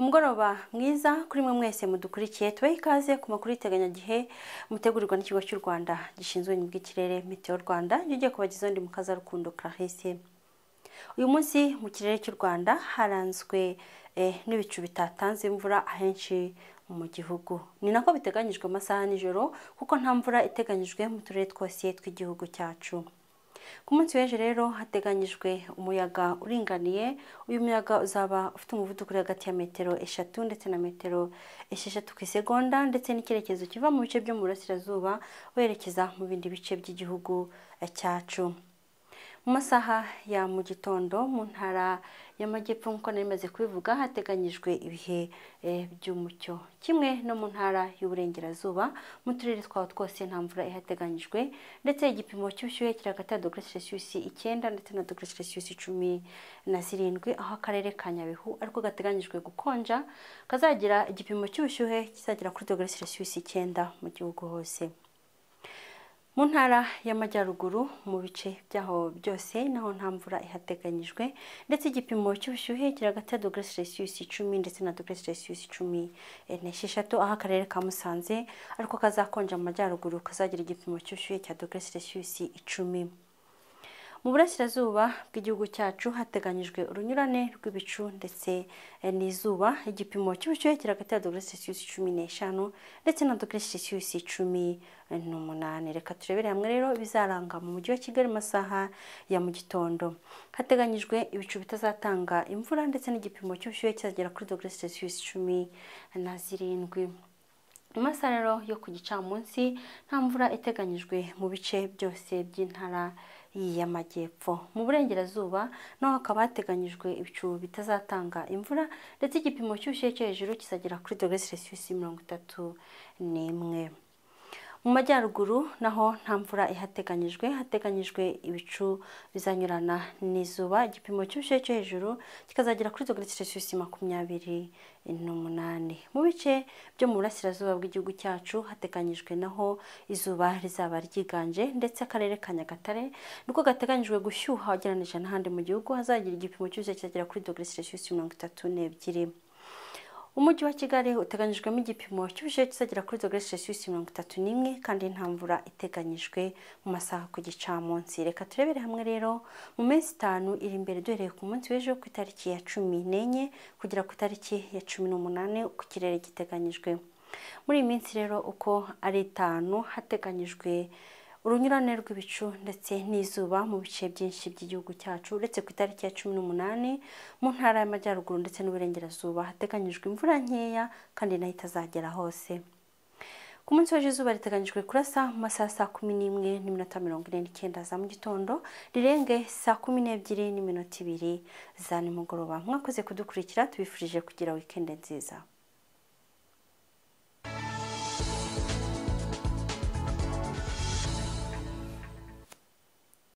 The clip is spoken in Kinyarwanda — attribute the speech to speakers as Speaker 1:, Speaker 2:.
Speaker 1: umugoroba mwiza kuri mwe mwese mudukurikiye tubahe ikaze ku makuru y'iteganyagihe mutegurirwa n'ikigo cy'u rwanda gishinzwe ubumenyi bw'ikirere meteo rwanda iyo ugiye kubagezaho ndi mukazarukundo clarisse uyu munsi mu kirere cy'u rwanda haranzwe eh, n'ibicu bitatanze imvura ahenshi mu gihugu ni nako biteganyijwe amasaha nijoro kuko nta mvura iteganyijwe mu turere twose tw'igihugu cyacu ku munsi w'ejo rero hateganyijwe umuyaga uringaniye uyu muyaga uzaba ufite umuvuduko uri hagati ya metero eshatu ndetse na metero esheshatu ku isegonda ndetse n'icyerekezo kiva mu bice byo mu burasirazuba werekeza mu bindi bice by'igihugu cyacu mu masaha ya mu gitondo mu ntara y'amajyepfo nk'uko nari maze kubivuga hateganyijwe ibihe eh, by'umucyo kimwe no mu ntara y'uburengerazuba mu turere twawe twose nta mvura ihateganyijwe ndetse igipimo cy'ubushyuhe ya dogere selisiyusi icyenda ndetse na dogere selisiyusi cumi na zirindwi aho akarere ka nyabihu ariko gateganyijwe gukonja kazagira igipimo cy'ubushyuhe kizagera kuri dogere selisiyusi icyenda mu gihugu hose mu ntara y'amajyaruguru mu bice byaho byose naho nta mvura ihateganyijwe ndetse igipimo cy'ubushyuhe kiri hagati ya dogere selisiyusi icumi ndetse na dogere selisiyusi icumi n'esheshatu aho akarere ka musanze ariko kazakonja mu majyaruguru kazagira igipimo cy'ubushyuhe cya dogere selisiyusi icumi mu burasirazuba bw'igihugu cyacu hateganyijwe urunyurane rw'ibicu ndetse eh, n'izuba igipimo cy'ubushyuhe kiragati dogere celsius cumi n'eshanu ndetse na dogere celsius cumi n'umunani reka turebere hamwe rero bizaranga mu mujyi wa kigali masaha ya mu gitondo hateganyijwe ibicu bitazatanga imvura ndetse n'igipimo cy'ubushyuhe kizagera kuri dogere celsius cumi na zirindwi amasaha rero yo ku gicamunsi nta mvura iteganyijwe mu bice byose by'intara y'amajyepfo mu burengerazuba naho hakaba hateganyijwe ibicu bitazatanga imvura ndetse igipimo cy'ubushyuhe cyo hejuru kizagera kuri dogere selisiyusi mirongo itatu n'imwe mu majyaruguru naho nta mvura ihateganyijwe hateganyijwe ibicu bizanyurana n'izuba igipimo cy'ubushyuhe cyo hejuru kikazagera kuri dogere celsius makumyabiri n'umunani mu bice byo mu burasirazuba bw'igihugu cyacu hateganyijwe naho izuba rizaba ryiganje ndetse akarere ka nyagatare niko gateganyijwe gushyuha ugereranije n'ahandi mu gihugu hazagira igipimo cy'ubushyuhe kizagera kuri dogere celsius mirongo itatu n'ebyiri umujyi wa kigali uteganyijwemo igipimo cy'ubushyuhe kizagera kuri dogere celsius mirongo itatu n'imwe kandi nta mvura iteganyijwe mu masaha ku gicamunsi reka turebere hamwe rero mu minsi itanu iri imbere duhereye ku munsi w'ejo ku itariki ya cumi n'enye kugera ku itariki ya cumi n'umunani ku kirere giteganyijwe muri iyi minsi rero uko ari itanu hateganyijwe urunyurane rw'ibicu ndetse n'izuba mu bice byinshi by'igihugu cyacu uretse ku itariki ya cumi n'umunani mu ntara y'amajyaruguru ndetse n'uburengerazuba hateganyijwe imvura nkeya kandi nayo itazagera hose ku munsi w'ejo izuba riteganyijwe kurasa mu masaha saa kumi n'imwe n'iminota mirongo ine n'icyenda za mu gitondo rirenge saa kumi n'ebyiri n'iminota ibiri za nimugoroba mwakoze kudukurikira tubifurije kugira wikende nziza